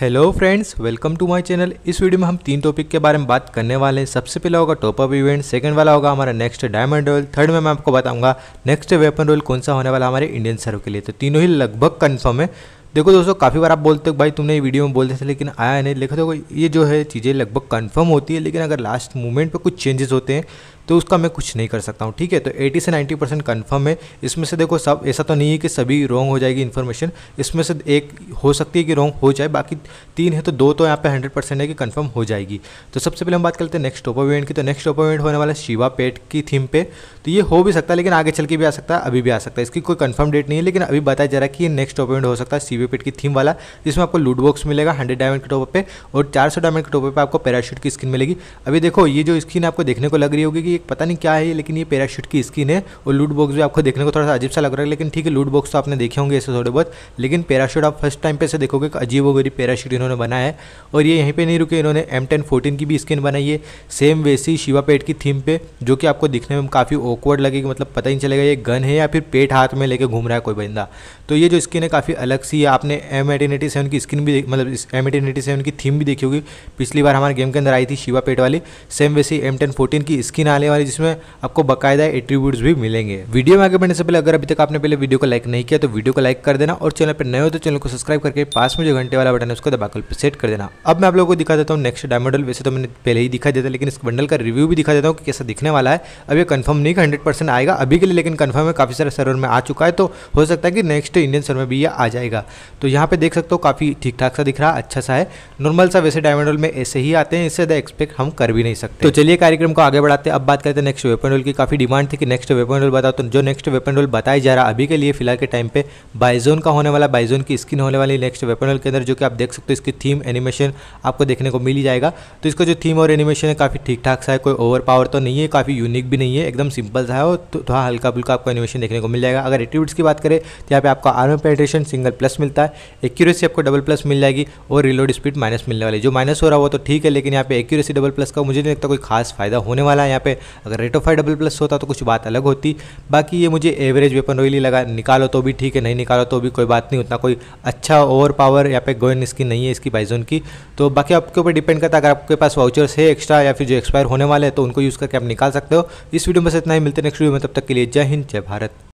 hello friends welcome to my channel इस video में हम तीन टॉपिक के बारे में बात करने वाले हैं सबसे पहला होगा टॉप अप इवेंट सेकंड वाला होगा हमारा नेक्स्ट डायमंड रोल थर्ड में मैं आपको बताऊंगा नेक्स्ट वेपन रोल कौन सा होने वाला हमारे इंडियन सर्व के लिए तो तीनों ही लगभग कन्फर्म है देखो दोस्तों काफ़ी बार आप बोलते हो भाई तुमने ये वीडियो में बोलते थे लेकिन आया नहीं देखो देखो ये जो है चीज़ें लगभग कन्फर्म होती है लेकिन अगर लास्ट मोमेंट पर कुछ चेंजेस होते हैं तो उसका मैं कुछ नहीं कर सकता हूँ ठीक है तो एटी से नाइन्टी परसेंट कन्फर्म है इसमें से देखो सब ऐसा तो नहीं है कि सभी रॉन्ग हो जाएगी इन्फॉर्मेशन इसमें से एक हो सकती है कि रॉन्ग हो जाए बाकी तीन है तो दो तो यहाँ पे हंड्रेड परसेंट है कि कन्फर्म हो जाएगी तो सबसे पहले हम बात करते हैं नेक्स्ट टॉप इवेंट की तो नेक्स्ट टॉप इवेंट होने वाला शिवा पेट की थीम पे तो ये हो भी सकता है लेकिन आगे चल के भी आ सकता है अभी भी आ सकता है इसकी कोई कन्फर्म डेट नहीं है लेकिन अभी बताया जा रहा है कि नेक्स्ट टॉप इवेंट हो सकता है सीवी पेट की थीम वाला जिसमें आपको लूट बॉक्स मिलेगा हंड्रेड डायमंड के टॉप पर और चार सौ डायमंड के टॉप पर आपको पैराशूट की स्किन मिलेगी अभी देखो ये जो स्किन आपको देखने को लग रही होगी कि एक पता नहीं क्या है लेकिन ये पैराशूट की स्किन है और लूट बॉक्स भी आपको देखने को थोड़ा सा अजीब सा लग रहा है लेकिन ठीक है लूट बॉक्स तो आपने देखे होंगे ऐसे थोड़े बहुत लेकिन पैराशूट आप फर्स्ट टाइम पे से देखोगे अजीब व गरीब पैराशूट इन्होंने बनाया है और ये यहीं पर नहीं रुके इन्होंने एम टेन की भी स्किन बनाई है सेम वैसी शिवा पेट की थीम पे जो कि आपको दिखने में काफ़ी ओकवर्ड लगेगी मतलब पता ही नहीं चलेगा ये गन है या फिर पेट हाथ में लेके घूम रहा है कोई बंदा तो ये जो स्किन है काफ़ी अलग सी है आपने एम की स्किन भी मतलब एम की थीम भी देखी होगी पिछली बार हमारे गेम के अंदर आई थी शिवा पेट वाली सेम वैसी एम टेन की स्किन आ आने वाली जिसमें आपको बकायदा एट्रीब्यूट्स भी मिलेंगे वीडियो में आगे बढ़ने से पहले अगर अभी तक आपने पहले वीडियो को लाइक नहीं किया तो वीडियो को लाइक कर देना और चैनल पर नए हो तो चैनल को सब्सक्राइब करके पास में जो घंटे वाला बटन है उसको दबाकर पर सेट कर देना अब मैं आप लोगों को दिखा देता हूँ नेक्स्ट डायमंडल वैसे तो मैंने पहले ही दिखा देता लेकिन इस बंडल का रिव्यू भी दिखा देता हूँ कि कैसा दिखने वाला है अभी कन्फर्म नहीं कि हंड्रेड आएगा अभी के लिए लेकिन कन्फर्म है काफ़ी सारे सर्वर में आ चुका है तो हो सकता है कि नेक्स्ट इंडियन सर्वर में भी यह आ जाएगा तो यहाँ पे देख सकते हो काफ़ी ठीक ठाक सा दिख रहा अच्छा सा है नॉर्मल सा वैसे डायमंडल में ऐसे ही आते हैं इससे एक्सपेक्ट तो हम कर भी नहीं सकते तो चलिए कार्यक्रम को आगे बढ़ाते अब बात करते हैं नेक्स्ट वेपन रोल की काफ़ी डिमांड थी कि नेक्स्ट वेपन रोल बताओ तो जो नेक्स्ट वेपन रोल बताया जा रहा है अभी के लिए फिलहाल के टाइम पे बाइजोन का होने वाला बाइजोन की स्किन होने वाली नेक्स्ट वेपन रोल के अंदर जो कि आप देख सकते हो इसकी थीम एनिमेशन आपको देखने को मिल ही जाएगा तो इसका जो थीम और एनिमेशन है काफ़ी ठीक ठाक सा है कोई ओवर पावर तो नहीं है काफ़ी यूनिक भी नहीं है एकदम सिंपल सा है और तो, थोड़ा हल्का फुल्का आपको एनिमेशन देखने को मिल जाएगा अगर एटीट्यूड्स की बात करें तो यहाँ पे आपका आर्म पेट्रेशन सिंगल प्लस मिलता है एक्यूरेसी आपको डबल प्लस मिल जाएगी और रिलोड स्पीड माइनस मिलने वाली जो माइनस हो रहा वो तो ठीक है लेकिन यहाँ पे एक्यूरेसी डबल प्लस का मुझे नहीं लगता कोई खास फायदा होने वाला है यहाँ पे अगर rate of fire double plus होता तो कुछ बात अलग होती बाकी ये मुझे एवरेज वेपन ऑयली लगा निकालो तो भी ठीक है नहीं निकालो तो भी कोई बात नहीं उतना कोई अच्छा ओवर पावर या पे गोइन इसकी नहीं है इसकी बाइजोन की तो बाकी आपके ऊपर डिपेंड करता है अगर आपके पास वाउचर्स है एक्स्ट्रा या फिर जो एक्सपायर होने वाले हैं तो उनको यूज़ करके आप निकाल सकते हो इस वीडियो में से इतना ही मिलते नेक्स्ट वीडियो में तब तक के लिए जय हिंद जय भारत